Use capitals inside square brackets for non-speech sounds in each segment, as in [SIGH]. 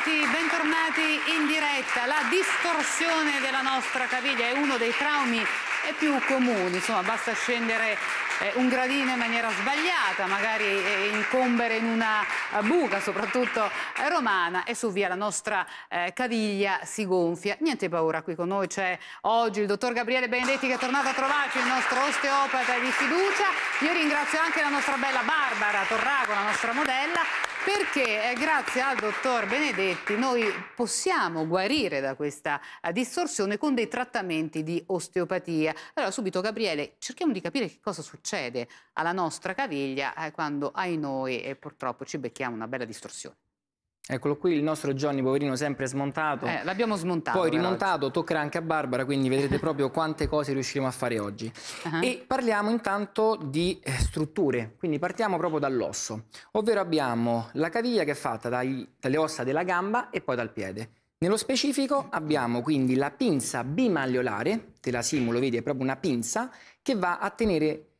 Bentornati, bentornati in diretta. La distorsione della nostra caviglia è uno dei traumi più comuni, insomma basta scendere eh, un gradino in maniera sbagliata, magari eh, incombere in una buca, soprattutto eh, romana, e su via la nostra eh, caviglia si gonfia. Niente paura, qui con noi c'è oggi il dottor Gabriele Benedetti che è tornato a trovarci, il nostro osteopata di fiducia. Io ringrazio anche la nostra bella Barbara Torrago, la nostra modella, perché eh, grazie al dottor Benedetti noi possiamo guarire da questa eh, distorsione con dei trattamenti di osteopatia. Allora subito Gabriele, cerchiamo di capire che cosa succede alla nostra caviglia eh, quando ai noi eh, purtroppo ci becchiamo una bella distorsione. Eccolo qui, il nostro Johnny, poverino, sempre smontato. Eh, l'abbiamo smontato. Poi rimontato, oggi. toccherà anche a Barbara, quindi vedrete [LAUGHS] proprio quante cose riusciremo a fare oggi. Uh ah. -huh. E parliamo intanto di eh, strutture, quindi partiamo proprio dall'osso. Ovvero abbiamo la caviglia che è fatta dai, dalle ossa della gamba e poi dal piede. Nello specifico abbiamo quindi la pinza bimalleolare, te la simulo, vedi, è proprio una pinza, che va a tenere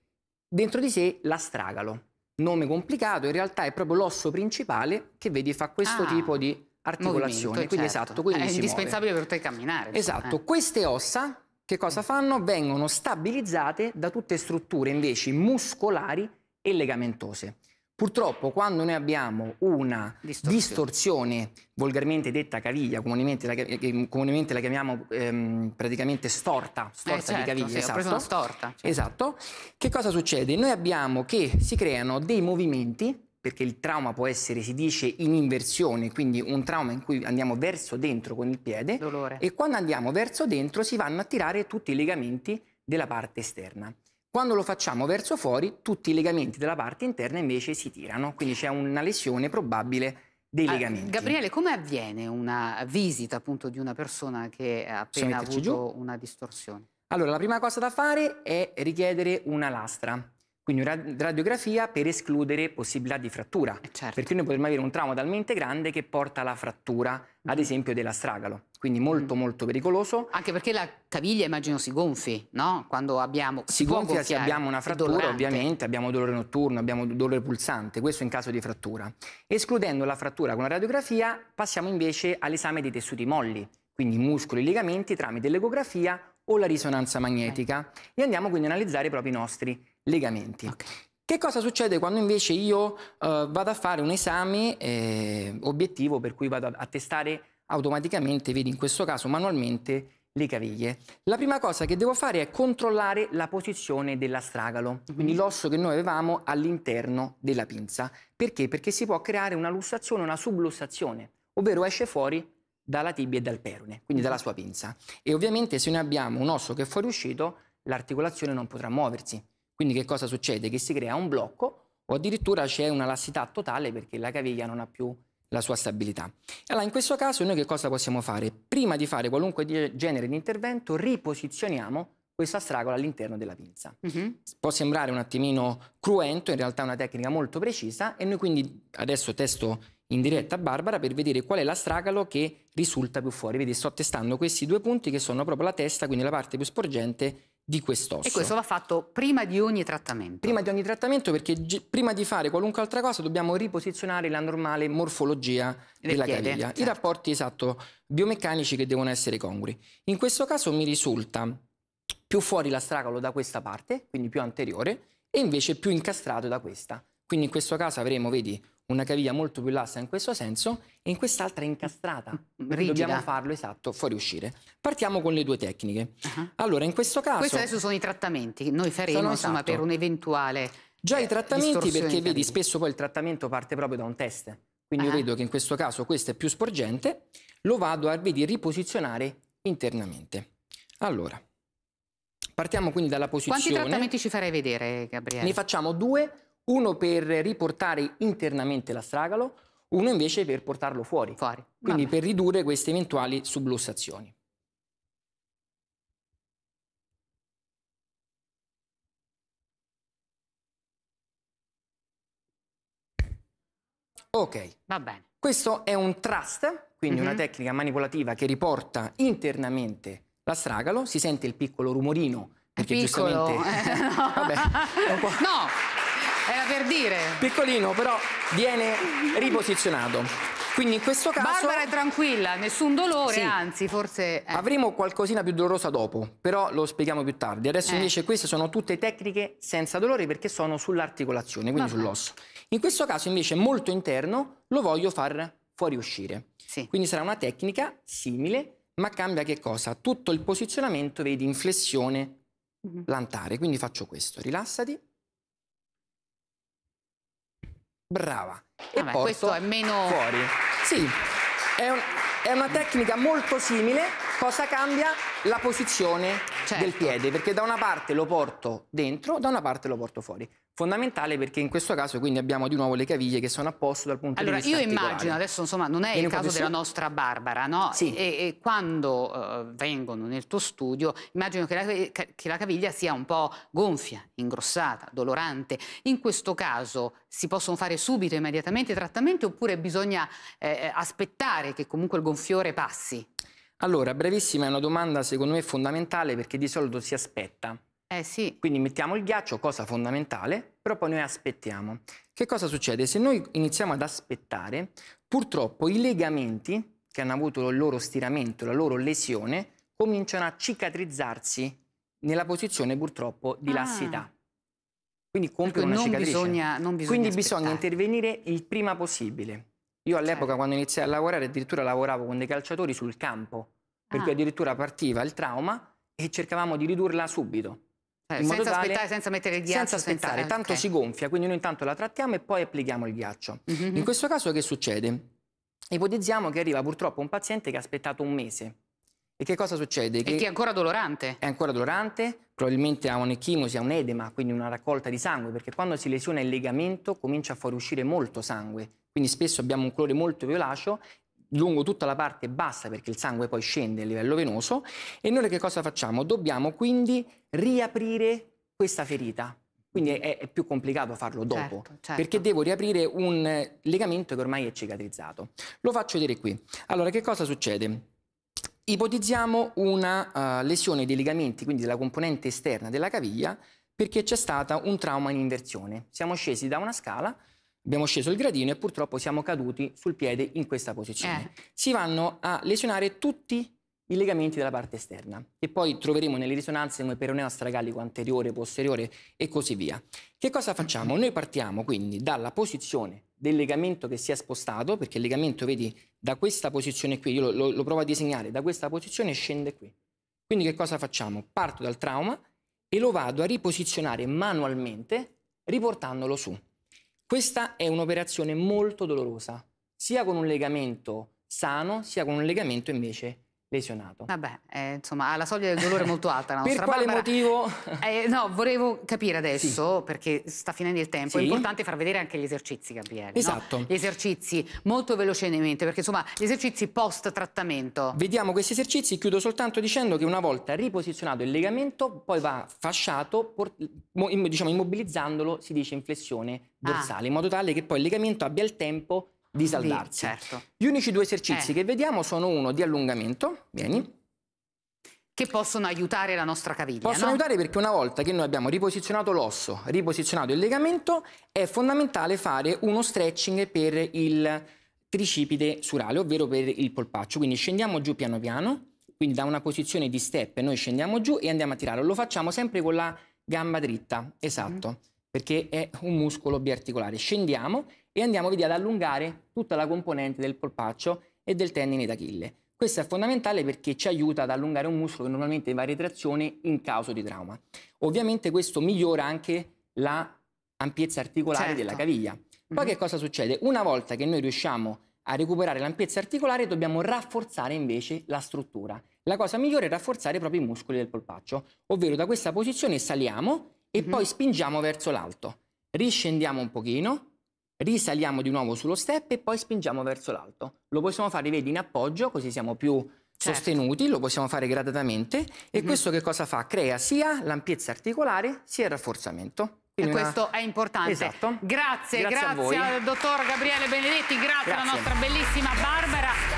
dentro di sé l'astragalo nome complicato, in realtà è proprio l'osso principale che vedi fa questo ah, tipo di articolazione. Quindi certo. esatto, quindi è indispensabile muove. per poter camminare. Esatto, eh. queste ossa che cosa mm. fanno? Vengono stabilizzate da tutte strutture invece muscolari e legamentose. Purtroppo quando noi abbiamo una distorsione, distorsione volgarmente detta caviglia, comunemente la, ehm, comunemente la chiamiamo ehm, praticamente storta, storta eh, certo, di caviglia. Sì, esatto. storta. Certo. Esatto. Che cosa succede? Noi abbiamo che si creano dei movimenti perché il trauma può essere, si dice, in inversione, quindi un trauma in cui andiamo verso dentro con il piede Dolore. e quando andiamo verso dentro si vanno a tirare tutti i legamenti della parte esterna. Quando lo facciamo verso fuori, tutti i legamenti della parte interna invece si tirano, quindi c'è una lesione probabile dei ah, legamenti. Gabriele, come avviene una visita appunto di una persona che ha appena avuto giù. una distorsione? Allora, la prima cosa da fare è richiedere una lastra. Quindi una radiografia per escludere possibilità di frattura. Eh, certo. Perché noi potremmo avere un trauma talmente grande che porta alla frattura, ad mm-hmm. esempio, dell'astragalo. Quindi molto mm. molto pericoloso. Anche perché la caviglia immagino si gonfi, no? Quando abbiamo... Si, si gonfia se abbiamo una frattura, ovviamente, abbiamo dolore notturno, abbiamo dolore pulsante, questo in caso di frattura. Escludendo la frattura con la radiografia, passiamo invece all'esame dei tessuti molli, quindi muscoli e legamenti tramite l'ecografia o la risonanza magnetica. E andiamo quindi ad analizzare proprio i propri nostri legamenti. Okay. Che cosa succede quando invece io eh, vado a fare un esame eh, obiettivo per cui vado a testare automaticamente, vedi in questo caso manualmente, le caviglie? La prima cosa che devo fare è controllare la posizione dell'astragalo, mm -hmm. quindi l'osso che noi avevamo all'interno della pinza. Perché? Perché si può creare una lussazione, una sublussazione, ovvero esce fuori dalla tibia e dal perone, quindi dalla mhm. sua pinza. E ovviamente se noi abbiamo un osso che è fuoriuscito, l'articolazione non potrà muoversi. Quindi che cosa succede? Che si crea un blocco o addirittura c'è una lassità totale perché la caviglia non ha più la sua stabilità. Allora, in questo caso noi che cosa possiamo fare? Prima di fare qualunque genere di intervento, riposizioniamo questa stragola all'interno della pinza. Uh mm-hmm. -huh. Può sembrare un attimino cruento, in realtà è una tecnica molto precisa e noi quindi adesso testo in diretta a Barbara per vedere qual è la stragalo che risulta più fuori. Vedi, sto testando questi due punti che sono proprio la testa, quindi la parte più sporgente di quest'osso. E questo va fatto prima di ogni trattamento? Prima di ogni trattamento perché prima di fare qualunque altra cosa dobbiamo riposizionare la normale morfologia Del della piede, caviglia, certo. i rapporti esatto biomeccanici che devono essere congrui. In questo caso mi risulta più fuori l'astracolo da questa parte, quindi più anteriore, e invece più incastrato da questa. Quindi in questo caso avremo, vedi, una caviglia molto più lassa in questo senso e in quest'altra incastrata. [LAUGHS] Rigida. Dobbiamo farlo, esatto, fuoriuscire. Partiamo con le due tecniche. Uh -huh. Allora, in questo caso... Questi adesso sono i trattamenti, noi faremo insomma esatto. per un eventuale... Già eh, i trattamenti perché vedi spesso poi il trattamento parte proprio da un test. Quindi uh -huh. io vedo che in questo caso questo è più sporgente, lo vado a vedi, riposizionare internamente. Allora, partiamo quindi dalla posizione... Quanti trattamenti ci farei vedere, Gabriele? Ne facciamo due uno per riportare internamente l'astragalo, uno invece per portarlo fuori. fuori. Quindi Vabbè. per ridurre queste eventuali sublossazioni. Ok, va bene. Questo è un thrust, quindi mm -hmm. una mhm. tecnica manipolativa che riporta internamente l'astragalo, si sente il piccolo rumorino perché piccolo. giustamente eh, no. [LAUGHS] vabbè, no era per dire. Piccolino, però viene riposizionato. Quindi in questo caso... Barbara è tranquilla, nessun dolore, sì. anzi, forse... Eh. Avremo qualcosina più dolorosa dopo, però lo spieghiamo più tardi. Adesso eh. invece queste sono tutte tecniche senza dolore perché sono sull'articolazione, quindi sull'osso. In questo caso invece molto interno lo voglio far fuoriuscire. Sì. Quindi sarà una tecnica simile, ma cambia che cosa? Tutto il posizionamento, vedi, in flessione mm Quindi faccio questo, rilassati brava. E Vabbè, questo è meno... Fuori. Sì, è, un, è, una tecnica molto simile, cosa cambia? La posizione certo. del piede, perché da una parte lo porto dentro, da una parte lo porto fuori. Fondamentale perché in questo caso quindi abbiamo di nuovo le caviglie che sono a posto dal punto allora, di vista Allora io immagino, adesso insomma non è Viene il caso della nostra Barbara, no? Sì. E, e quando uh, vengono nel tuo studio immagino che la, che la caviglia sia un po' gonfia, ingrossata, dolorante. In questo caso si possono fare subito, immediatamente trattamenti oppure bisogna eh, eh, aspettare che comunque il gonfiore passi? Allora, brevissima, è una domanda secondo me fondamentale perché di solito si aspetta. Eh sì. Quindi mettiamo il ghiaccio, cosa fondamentale, però poi noi aspettiamo. Che cosa succede? Se noi iniziamo ad aspettare, purtroppo i legamenti che hanno avuto il loro stiramento, la loro lesione, cominciano a cicatrizzarsi nella posizione purtroppo di ah. lassità. Quindi compiono una non cicatrice. Bisogna, non bisogna Quindi aspettare. bisogna intervenire il prima possibile. Io all'epoca certo. quando iniziai a lavorare addirittura lavoravo con dei calciatori sul campo, per ah. cui addirittura partiva il trauma e cercavamo di ridurla subito. Eh, senza tale, aspettare, senza mettere il ghiaccio. Senza aspettare, senza... tanto okay. si gonfia, quindi noi intanto la trattiamo e poi applichiamo il ghiaccio. Mm -hmm. In questo caso che succede? Ipotizziamo che arriva purtroppo un paziente che ha aspettato un mese. E che cosa succede? Che, che è ancora dolorante. È ancora dolorante, probabilmente ha un'echimosi, ha un edema, quindi una raccolta di sangue, perché quando si lesiona il legamento comincia a fuoriuscire molto sangue, quindi spesso abbiamo un colore molto violaceo lungo tutta la parte bassa perché il sangue poi scende a livello venoso e noi che cosa facciamo? Dobbiamo quindi riaprire questa ferita. Quindi è, è più complicato farlo dopo, certo, certo. perché devo riaprire un legamento che ormai è cicatrizzato. Lo faccio vedere qui. Allora, che cosa succede? Ipotizziamo una uh, lesione dei legamenti, quindi della componente esterna della caviglia, perché c'è stato un trauma in inversione. Siamo scesi da una scala, Abbiamo sceso il gradino e purtroppo siamo caduti sul piede in questa posizione. Eh. Si vanno a lesionare tutti i legamenti della parte esterna, e poi troveremo nelle risonanze come peroneo astragallico anteriore, posteriore e così via. Che cosa facciamo? Noi partiamo quindi dalla posizione del legamento che si è spostato, perché il legamento, vedi, da questa posizione qui, io lo, lo, lo provo a disegnare, da questa posizione scende qui. Quindi che cosa facciamo? Parto dal trauma e lo vado a riposizionare manualmente riportandolo su. Questa è un'operazione molto dolorosa, sia con un legamento sano, sia con un legamento invece lesionato. Vabbè, eh, insomma, la soglia del dolore è molto alta. La per quale Barbara. motivo? [LAUGHS] Eh, no, volevo capire adesso, sì. perché sta finendo il tempo, sì. è importante far vedere anche gli esercizi, Gabriele. Esatto. No? Gli esercizi, molto velocemente, perché insomma, gli esercizi post-trattamento. Vediamo questi esercizi, chiudo soltanto dicendo che una volta riposizionato il legamento, poi va fasciato, diciamo immobilizzandolo, si dice in flessione dorsale, ah. in modo tale che poi il legamento abbia il tempo di saldarsi. Lì, certo. Gli unici due esercizi eh. che vediamo sono uno di allungamento, vieni, che possono aiutare la nostra caviglia. Possono no? aiutare perché una volta che noi abbiamo riposizionato l'osso, riposizionato il legamento, è fondamentale fare uno stretching per il tricipite surale, ovvero per il polpaccio. Quindi scendiamo giù piano piano, quindi da una posizione di step noi scendiamo giù e andiamo a tirare. Lo facciamo sempre con la gamba dritta, esatto. Mm perché è un muscolo biarticolare. Scendiamo e andiamo vedi, ad allungare tutta la componente del polpaccio e del tendine d'Achille. Questo è fondamentale perché ci aiuta ad allungare un muscolo che normalmente va in retrazione in caso di trauma. Ovviamente questo migliora anche l'ampiezza la articolare certo. della caviglia. Poi mm -hmm. che cosa succede? Una volta che noi riusciamo a recuperare l'ampiezza articolare dobbiamo rafforzare invece la struttura. La cosa migliore è rafforzare proprio i muscoli del polpaccio, ovvero da questa posizione saliamo e mm-hmm. poi spingiamo verso l'alto. Riscendiamo un pochino, risaliamo di nuovo sullo step e poi spingiamo verso l'alto. Lo possiamo fare, vedi, in appoggio, così siamo più certo. sostenuti, lo possiamo fare gradatamente mm-hmm. e questo che cosa fa? Crea sia l'ampiezza articolare sia il rafforzamento. e questo è importante. Esatto. Grazie, grazie, grazie al dottor Gabriele Benedetti, grazie, grazie, alla nostra bellissima Barbara.